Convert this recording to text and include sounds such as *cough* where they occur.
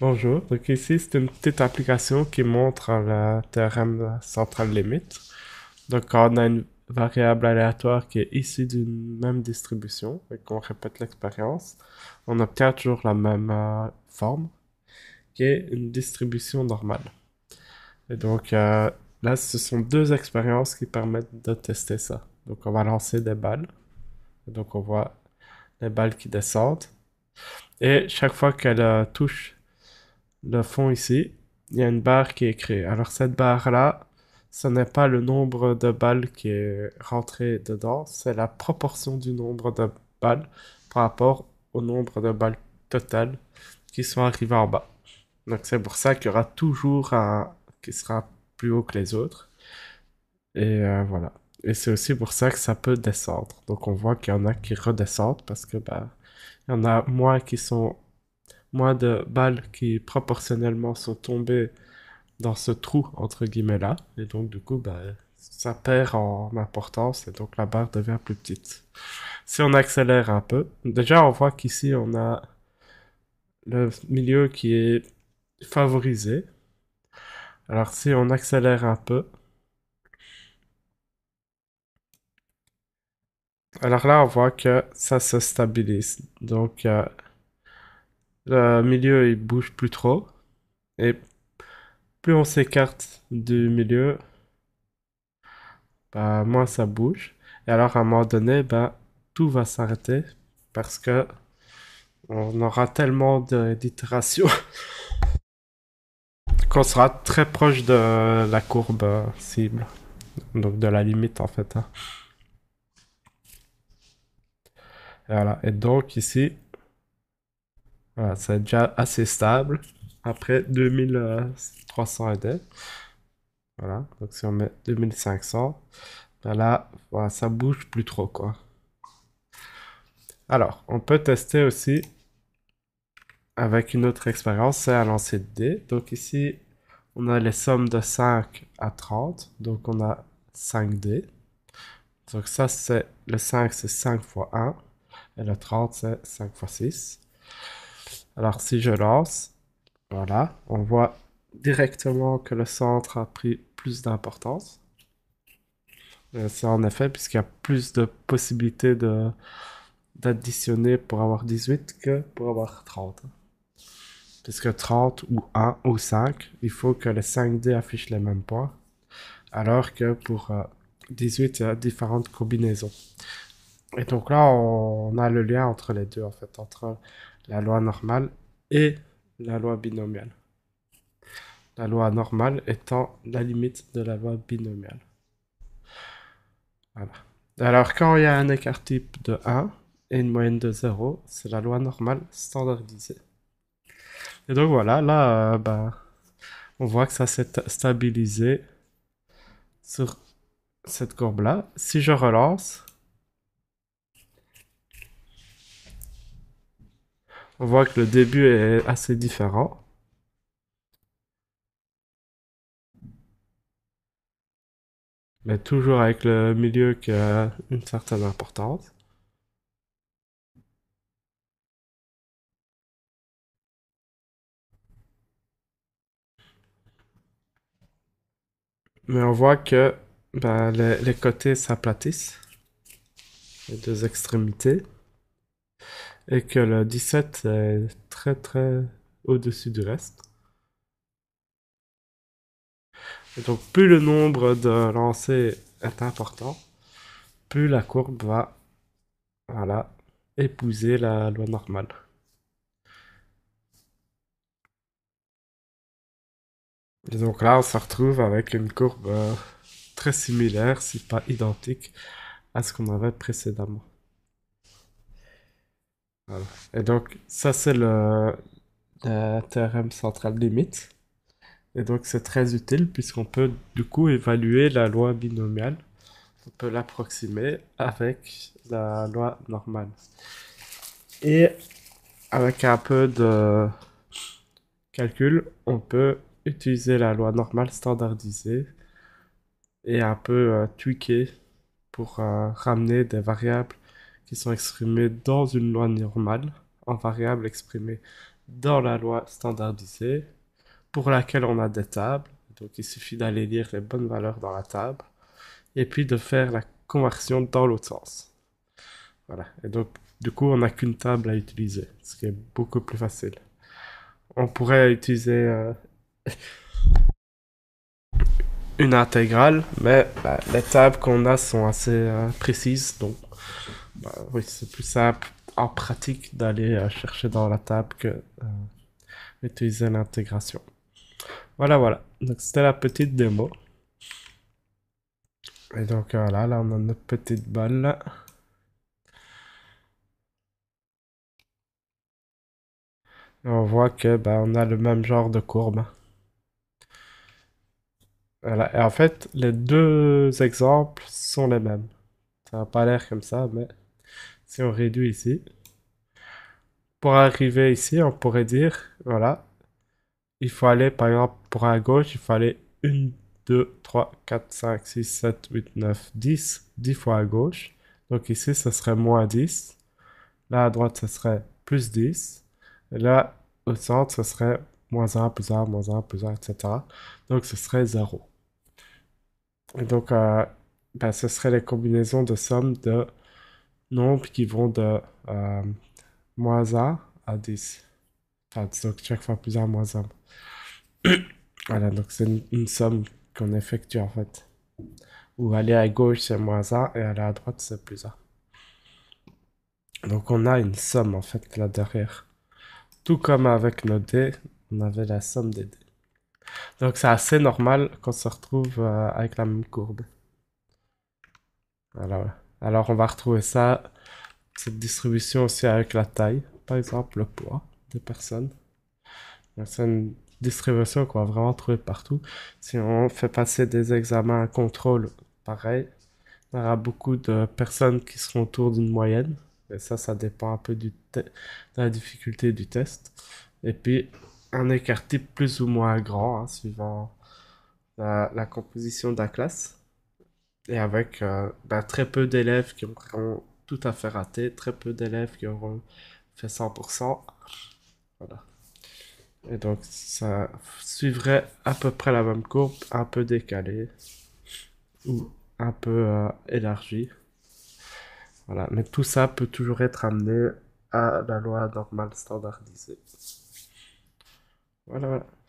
Bonjour, donc ici c'est une petite application qui montre le théorème centrale limite. Donc quand on a une variable aléatoire qui est issue d'une même distribution et qu'on répète l'expérience, on obtient toujours la même euh, forme qui est une distribution normale. Et donc euh, là ce sont deux expériences qui permettent de tester ça. Donc on va lancer des balles. donc on voit les balles qui descendent. Et chaque fois qu'elles euh, touchent le fond ici, il y a une barre qui est créée. Alors cette barre-là, ce n'est pas le nombre de balles qui est rentré dedans, c'est la proportion du nombre de balles par rapport au nombre de balles totales qui sont arrivées en bas. Donc c'est pour ça qu'il y aura toujours un qui sera plus haut que les autres. Et euh, voilà. Et c'est aussi pour ça que ça peut descendre. Donc on voit qu'il y en a qui redescendent parce que bah, il y en a moins qui sont moins de balles qui proportionnellement sont tombées dans ce trou, entre guillemets, là. Et donc, du coup, ben, ça perd en importance et donc la barre devient plus petite. Si on accélère un peu, déjà, on voit qu'ici, on a le milieu qui est favorisé. Alors, si on accélère un peu, alors là, on voit que ça se stabilise. Donc, euh, le milieu, il bouge plus trop. Et plus on s'écarte du milieu, bah, moins ça bouge. Et alors, à un moment donné, bah, tout va s'arrêter parce que on aura tellement d'itérations *laughs* qu'on sera très proche de la courbe cible. Donc de la limite en fait. Hein. Voilà. Et donc ici, voilà, c'est déjà assez stable. Après 2300 et Voilà, donc si on met 2500, ben là, voilà, ça bouge plus trop, quoi. Alors, on peut tester aussi avec une autre expérience, c'est à lancer de dés. Donc ici, on a les sommes de 5 à 30, donc on a 5 dés. Donc ça, c'est le 5, c'est 5 fois 1, et le 30, c'est 5 fois 6. Alors si je lance, voilà, on voit directement que le centre a pris plus d'importance. Euh, c'est en effet, puisqu'il y a plus de possibilités d'additionner pour avoir 18 que pour avoir 30. Puisque 30 ou 1 ou 5, il faut que les 5 dés affichent les mêmes points. Alors que pour 18, euh, il y a différentes combinaisons. Et donc là, on a le lien entre les deux, en fait, entre la loi normale et la loi binomiale. La loi normale étant la limite de la loi binomiale. Voilà. Alors, quand il y a un écart type de 1 et une moyenne de 0, c'est la loi normale standardisée. Et donc voilà, là, euh, ben, on voit que ça s'est stabilisé sur cette courbe-là. Si je relance, On voit que le début est assez différent. Mais toujours avec le milieu qui a une certaine importance. Mais on voit que ben, les côtés s'aplatissent, les deux extrémités et que le 17 est très très au-dessus du reste. donc plus le nombre de lancers est important, plus la courbe va épouser la loi normale. Et donc là, on se retrouve avec une courbe euh, très similaire, si pas identique, à ce qu'on avait précédemment. Et donc, ça, c'est le théorème central limite. Et donc, c'est très utile puisqu'on peut du coup évaluer la loi binomiale. On peut l'approximer avec la loi normale. Et avec un peu de calcul, on peut utiliser la loi normale standardisée et un peu euh, tweaker pour euh, ramener des variables qui sont exprimées dans une loi normale en variable exprimée dans la loi standardisée pour laquelle on a des tables. Donc il suffit d'aller lire les bonnes valeurs dans la table et puis de faire la conversion dans l'autre sens. Voilà. Et donc du coup on n'a qu'une table à utiliser, ce qui est beaucoup plus facile. On pourrait utiliser euh, *laughs* une intégrale, mais bah, les tables qu'on a sont assez euh, précises, donc bah oui, c'est plus simple en pratique d'aller euh, chercher dans la table que d'utiliser euh, l'intégration. Voilà, voilà. Donc c'était la petite démo. Et donc euh, voilà, là on a notre petite balle. Et on voit que bah, on a le même genre de courbe. Voilà. Et en fait, les deux exemples sont les mêmes. Ça n'a pas l'air comme ça, mais si on réduit ici, pour arriver ici, on pourrait dire, voilà, il faut aller, par exemple, pour à gauche, il faut aller 1, 2, 3, 4, 5, 6, 7, 8, 9, 10, 10 fois à gauche. Donc ici, ce serait moins 10. Là, à droite, ce serait plus 10. Et là, au centre, ce serait moins 1, plus 1, moins 1, plus 1, etc. Donc ce serait 0. Et donc, euh, ben, ce serait les combinaisons de sommes de nombres qui vont de euh, moins 1 à 10. Enfin, donc chaque fois plus 1 moins 1. *coughs* voilà, donc c'est une, somme qu'on effectue en fait. Où aller à gauche c'est moins 1 et aller à droite c'est plus 1. Donc on a une somme en fait là derrière. Tout comme avec nos dés, on avait la somme des dés. Donc c'est assez normal qu'on se retrouve euh, avec la même courbe. Voilà. Alors on va retrouver ça, cette distribution aussi avec la taille, par exemple le poids des personnes. C'est une distribution qu'on va vraiment trouver partout. Si on fait passer des examens à contrôle, pareil, on aura beaucoup de personnes qui seront autour d'une moyenne. Et ça, ça dépend un peu de la difficulté du test. Et puis, un écart type plus ou moins grand, hein, suivant la, la composition de la classe et avec euh, ben, très peu d'élèves qui auront tout à fait raté, très peu d'élèves qui auront fait 100%. Voilà. Et donc ça suivrait à peu près la même courbe, un peu décalée ou un peu euh, élargie. Voilà, mais tout ça peut toujours être amené à la loi normale standardisée. Voilà, voilà.